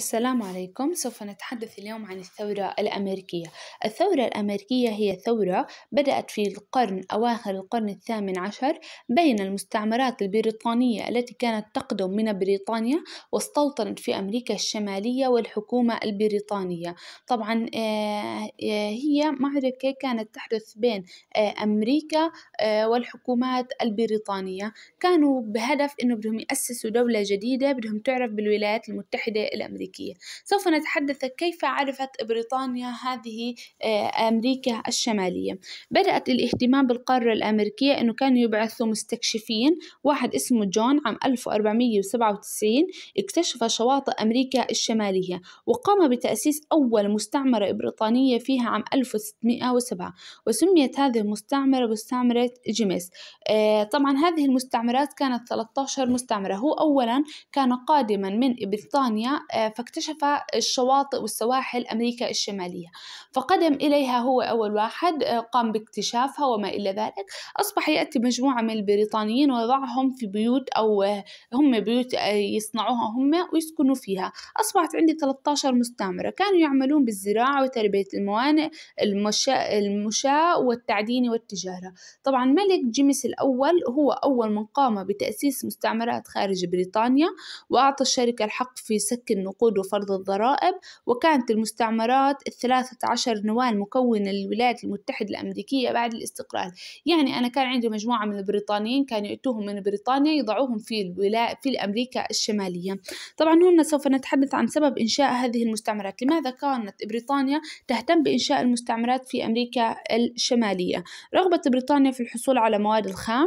السلام عليكم سوف نتحدث اليوم عن الثورة الأمريكية الثورة الأمريكية هي ثورة بدأت في القرن أواخر القرن الثامن عشر بين المستعمرات البريطانية التي كانت تقدم من بريطانيا واستوطنت في أمريكا الشمالية والحكومة البريطانية طبعا آه، آه، هي معركة كانت تحدث بين آه، أمريكا والحكومات البريطانية كانوا بهدف أنه بدهم يأسسوا دولة جديدة بدهم تعرف بالولايات المتحدة الأمريكية الأمريكية سوف نتحدث كيف عرفت بريطانيا هذه آه، أمريكا الشمالية بدأت الاهتمام بالقارة الأمريكية أنه كانوا يبعثوا مستكشفين واحد اسمه جون عام 1497 اكتشف شواطئ أمريكا الشمالية وقام بتأسيس أول مستعمرة بريطانية فيها عام 1607 وسميت هذه المستعمرة مستعمرة جيمس آه، طبعا هذه المستعمرات كانت 13 مستعمرة هو أولا كان قادما من بريطانيا آه، فاكتشف الشواطئ والسواحل أمريكا الشمالية فقدم إليها هو أول واحد آه، قام باكتشافها وما إلى ذلك أصبح يأتي مجموعة من البريطانيين ويضعهم في بيوت أو آه، هم بيوت آه، يصنعوها هم ويسكنوا فيها أصبحت عندي 13 مستعمرة كانوا يعملون بالزراعة وتربية الموانئ المشاء, المشا والتعدين والتجارة طبعا ملك جيمس الأول هو أول من قام بتأسيس مستعمرات خارج بريطانيا وأعطى الشركة الحق في سك النقود القروض وفرض الضرائب وكانت المستعمرات الثلاثة عشر نواة المكونة للولايات المتحدة الأمريكية بعد الاستقلال يعني أنا كان عندي مجموعة من البريطانيين كانوا يأتوهم من بريطانيا يضعوهم في الولا... في أمريكا الشمالية طبعا هنا سوف نتحدث عن سبب إنشاء هذه المستعمرات لماذا كانت بريطانيا تهتم بإنشاء المستعمرات في أمريكا الشمالية رغبة بريطانيا في الحصول على مواد الخام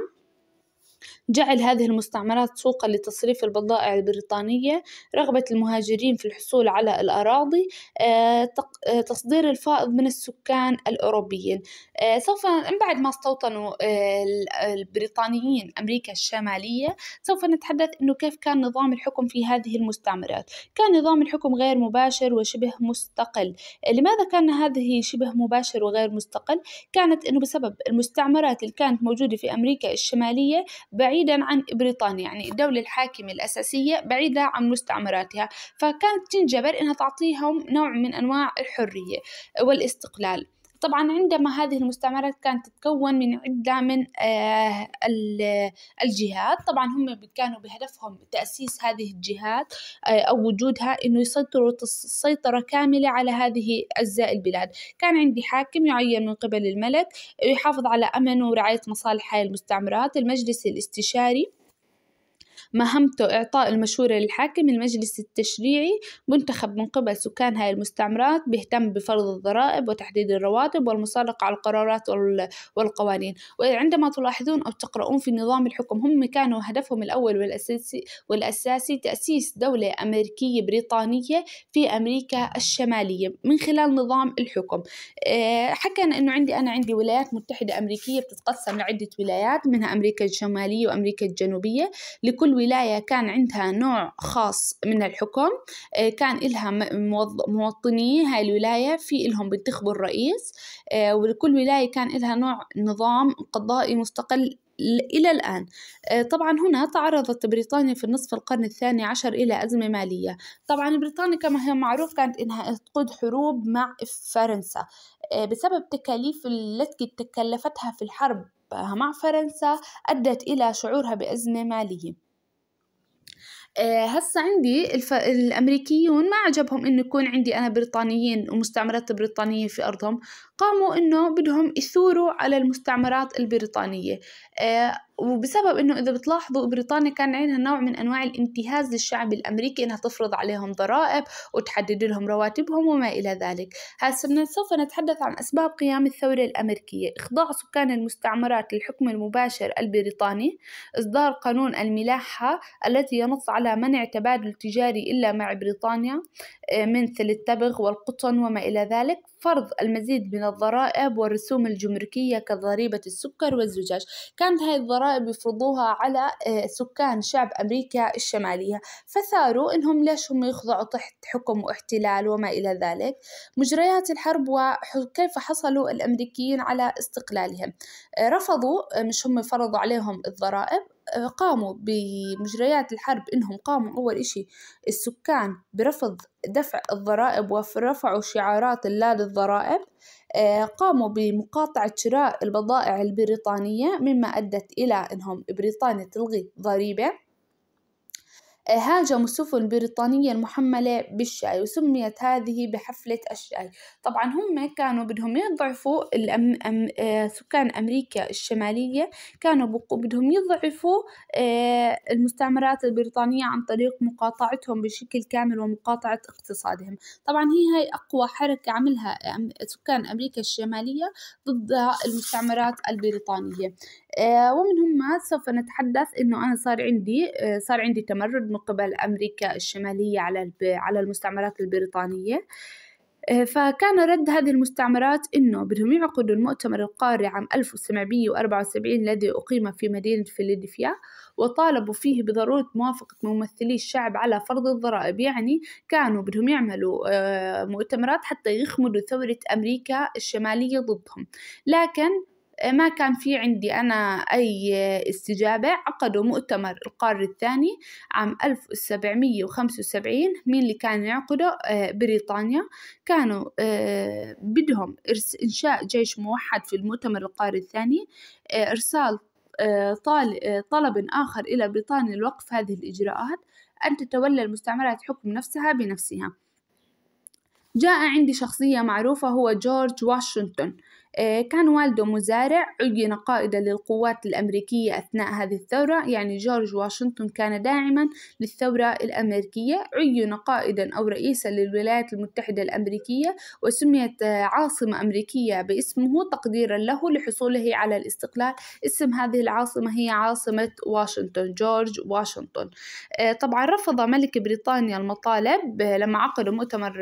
جعل هذه المستعمرات سوقا لتصريف البضائع البريطانية رغبة المهاجرين في الحصول على الأراضي آه، آه، تصدير الفائض من السكان الأوروبيين آه، سوف بعد ما استوطنوا البريطانيين أمريكا الشمالية سوف نتحدث أنه كيف كان نظام الحكم في هذه المستعمرات كان نظام الحكم غير مباشر وشبه مستقل لماذا كان هذه شبه مباشر وغير مستقل كانت أنه بسبب المستعمرات اللي كانت موجودة في أمريكا الشمالية بعيد بعيدا عن بريطانيا يعني الدولة الحاكمة الأساسية بعيدة عن مستعمراتها فكانت تنجبر إنها تعطيهم نوع من أنواع الحرية والاستقلال طبعا عندما هذه المستعمرات كانت تتكون من عدة من آه، الجهات طبعا هم كانوا بهدفهم تأسيس هذه الجهات آه، أو وجودها أنه يسيطروا سيطرة كاملة على هذه أجزاء البلاد كان عندي حاكم يعين من قبل الملك يحافظ على أمن ورعاية مصالح هاي المستعمرات المجلس الاستشاري مهمته إعطاء المشورة للحاكم المجلس التشريعي منتخب من قبل سكان هاي المستعمرات بيهتم بفرض الضرائب وتحديد الرواتب والمصادقة على القرارات والقوانين وعندما تلاحظون أو تقرؤون في نظام الحكم هم كانوا هدفهم الأول والأساسي, والأساسي تأسيس دولة أمريكية بريطانية في أمريكا الشمالية من خلال نظام الحكم آه، حكينا أنه عندي أنا عندي ولايات متحدة أمريكية بتتقسم لعدة ولايات منها أمريكا الشمالية وأمريكا الجنوبية لكل ولاية كان عندها نوع خاص من الحكم آه، كان إلها مواطني هاي الولاية في إلهم بنتخبوا الرئيس آه، ولكل ولاية كان إلها نوع نظام قضائي مستقل إلى الآن آه، طبعا هنا تعرضت بريطانيا في نصف القرن الثاني عشر إلى أزمة مالية طبعا بريطانيا كما هي معروف كانت إنها تقود حروب مع فرنسا بسبب تكاليف التي تكلفتها في الحرب مع فرنسا أدت إلى شعورها بأزمة مالية آه، هسا عندي الف... الامريكيون ما عجبهم انه يكون عندي انا بريطانيين ومستعمرات بريطانيه في ارضهم قاموا انه بدهم يثوروا على المستعمرات البريطانية آه وبسبب انه اذا بتلاحظوا بريطانيا كان عندها نوع من انواع الانتهاز للشعب الامريكي انها تفرض عليهم ضرائب وتحدد لهم رواتبهم وما الى ذلك هسه سوف نتحدث عن اسباب قيام الثورة الامريكية اخضاع سكان المستعمرات للحكم المباشر البريطاني اصدار قانون الملاحة التي ينص على منع تبادل تجاري الا مع بريطانيا آه مثل التبغ والقطن وما الى ذلك فرض المزيد من الضرائب والرسوم الجمركية كضريبة السكر والزجاج كانت هاي الضرائب يفرضوها على آه، سكان شعب أمريكا الشمالية فثاروا إنهم ليش هم يخضعوا تحت حكم واحتلال وما إلى ذلك مجريات الحرب وكيف حصلوا الأمريكيين على استقلالهم آه، رفضوا آه، مش هم فرضوا عليهم الضرائب قاموا بمجريات الحرب إنهم قاموا أول إشي السكان برفض دفع الضرائب ورفعوا شعارات لا للضرائب آه، قاموا بمقاطعة شراء البضائع البريطانية مما أدت إلى أنهم بريطانيا تلغي ضريبة هاجموا السفن البريطانية المحملة بالشاي وسميت هذه بحفلة الشاي طبعا هم كانوا بدهم يضعفوا الأم... أم... آه، سكان أمريكا الشمالية كانوا بق... بدهم يضعفوا آه، المستعمرات البريطانية عن طريق مقاطعتهم بشكل كامل ومقاطعة اقتصادهم طبعا هي هاي أقوى حركة عملها سكان أمريكا الشمالية ضد المستعمرات البريطانية آه، ومن هم سوف نتحدث إنه أنا صار عندي صار عندي تمرد من قبل أمريكا الشمالية على على المستعمرات البريطانية آه، فكان رد هذه المستعمرات أنه بدهم يعقدوا المؤتمر القاري عام 1774 الذي أقيم في مدينة فيلادلفيا وطالبوا فيه بضرورة موافقة ممثلي الشعب على فرض الضرائب يعني كانوا بدهم يعملوا آه، مؤتمرات حتى يخمدوا ثورة أمريكا الشمالية ضدهم لكن آه، ما كان في عندي أنا أي استجابة عقدوا مؤتمر القار الثاني عام 1775 مين اللي كان يعقده آه، بريطانيا كانوا آه، بدهم إنشاء جيش موحد في المؤتمر القار الثاني إرسال طلب آخر إلى بريطانيا لوقف هذه الإجراءات أن تتولى المستعمرات حكم نفسها بنفسها جاء عندي شخصية معروفة هو جورج واشنطن آه، كان والده مزارع عين قائدا للقوات الأمريكية أثناء هذه الثورة يعني جورج واشنطن كان داعما للثورة الأمريكية عين قائدا أو رئيسا للولايات المتحدة الأمريكية وسميت آه، عاصمة أمريكية باسمه تقديرا له لحصوله على الاستقلال اسم هذه العاصمة هي عاصمة واشنطن جورج واشنطن آه، طبعا رفض ملك بريطانيا المطالب لما عقد مؤتمر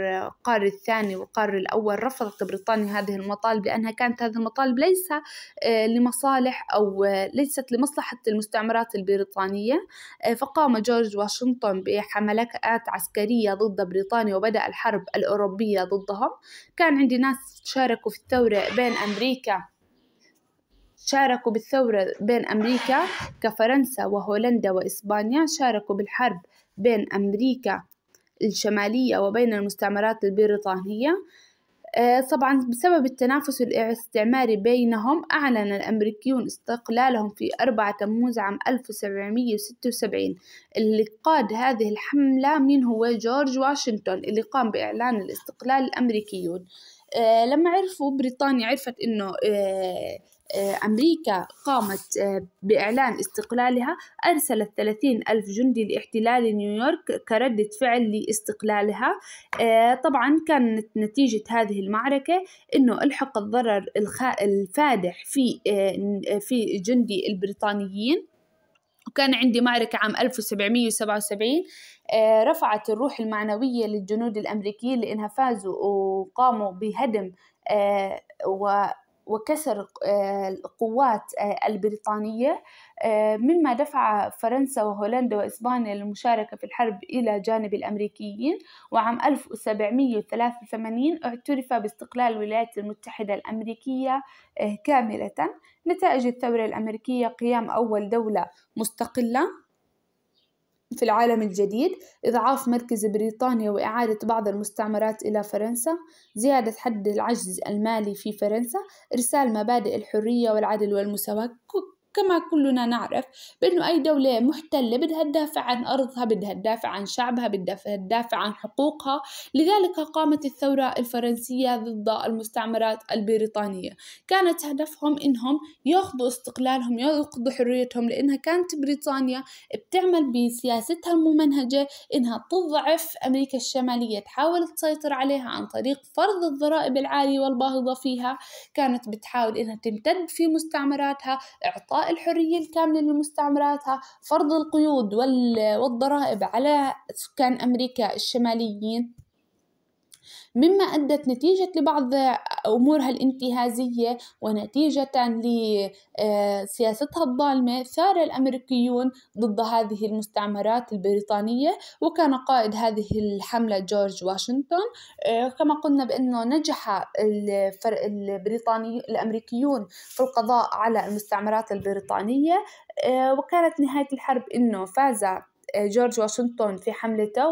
قار الثاني والقار الأول رفضت بريطانيا هذه المطالب لأنها كانت هذه المطالب ليس آه، لمصالح أو آه، ليست لمصلحة المستعمرات البريطانية آه، فقام جورج واشنطن بحملات عسكرية ضد بريطانيا وبدأ الحرب الأوروبية ضدهم كان عندي ناس شاركوا في الثورة بين أمريكا شاركوا بالثورة بين أمريكا كفرنسا وهولندا وإسبانيا شاركوا بالحرب بين أمريكا الشمالية وبين المستعمرات البريطانية آه، طبعا بسبب التنافس الاستعماري بينهم أعلن الأمريكيون استقلالهم في 4 تموز عام 1776 اللي قاد هذه الحملة من هو جورج واشنطن اللي قام بإعلان الاستقلال الأمريكيون آه، لما عرفوا بريطانيا عرفت إنه آه، آه، أمريكا قامت بإعلان استقلالها أرسلت 30 ألف جندي لاحتلال نيويورك كردة فعل لاستقلالها طبعا كانت نتيجة هذه المعركة أنه ألحق الضرر الفادح في في جندي البريطانيين وكان عندي معركة عام 1777 آه، رفعت الروح المعنوية للجنود الأمريكيين لأنها فازوا وقاموا بهدم آه، وكسر آه، القوات آه، البريطانية آه، مما دفع فرنسا وهولندا وإسبانيا للمشاركة في الحرب إلى جانب الأمريكيين وعام 1783 اعترف باستقلال الولايات المتحدة الأمريكية كاملة نتائج الثورة الأمريكية قيام أول دولة مستقلة في العالم الجديد إضعاف مركز بريطانيا وإعادة بعض المستعمرات إلى فرنسا زيادة حد العجز المالي في فرنسا إرسال مبادئ الحرية والعدل والمساواة كما كلنا نعرف بأنه أي دولة محتلة بدها تدافع عن أرضها بدها تدافع عن شعبها بدها تدافع عن حقوقها لذلك قامت الثورة الفرنسية ضد المستعمرات البريطانية كانت هدفهم إنهم يأخذوا استقلالهم يأخذوا حريتهم لأنها كانت بريطانيا بتعمل بسياستها الممنهجة إنها تضعف أمريكا الشمالية تحاول تسيطر عليها عن طريق فرض الضرائب العالية والباهظة فيها كانت بتحاول إنها تمتد في مستعمراتها إعطاء الحرية الكاملة لمستعمراتها فرض القيود والضرائب على سكان أمريكا الشماليين مما أدت نتيجة لبعض أمورها الانتهازية ونتيجة لسياستها آه، الظالمة ثار الأمريكيون ضد هذه المستعمرات البريطانية وكان قائد هذه الحملة جورج واشنطن آه، كما قلنا بأنه نجح الفرق البريطاني الأمريكيون في القضاء على المستعمرات البريطانية آه، وكانت نهاية الحرب أنه فاز جورج واشنطن في حملته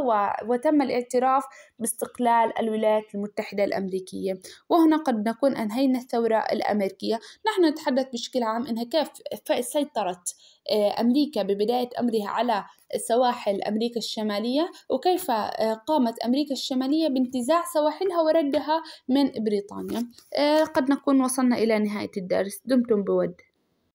وتم الاعتراف باستقلال الولايات المتحدة الأمريكية وهنا قد نكون أنهينا الثورة الأمريكية نحن نتحدث بشكل عام أنها كيف سيطرت آه، أمريكا ببداية أمرها على سواحل أمريكا الشمالية وكيف آه، قامت أمريكا الشمالية بانتزاع سواحلها وردها من بريطانيا آه، قد نكون وصلنا إلى نهاية الدرس دمتم بود